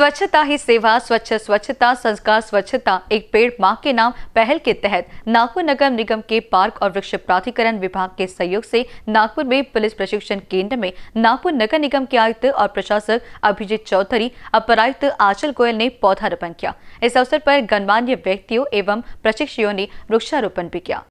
स्वच्छता ही सेवा स्वच्छ स्वच्छता संस्कार स्वच्छता एक पेड़ माँ के नाम पहल के तहत नागपुर नगर निगम के पार्क और वृक्ष प्राधिकरण विभाग के सहयोग से नागपुर में पुलिस प्रशिक्षण केंद्र में नागपुर नगर निगम के आयुक्त और प्रशासक अभिजीत चौधरी अपरायुक्त आचल गोयल ने पौधारोपण किया इस अवसर पर गणमान्य व्यक्तियों एवं प्रशिक्षियों ने वृक्षारोपण भी किया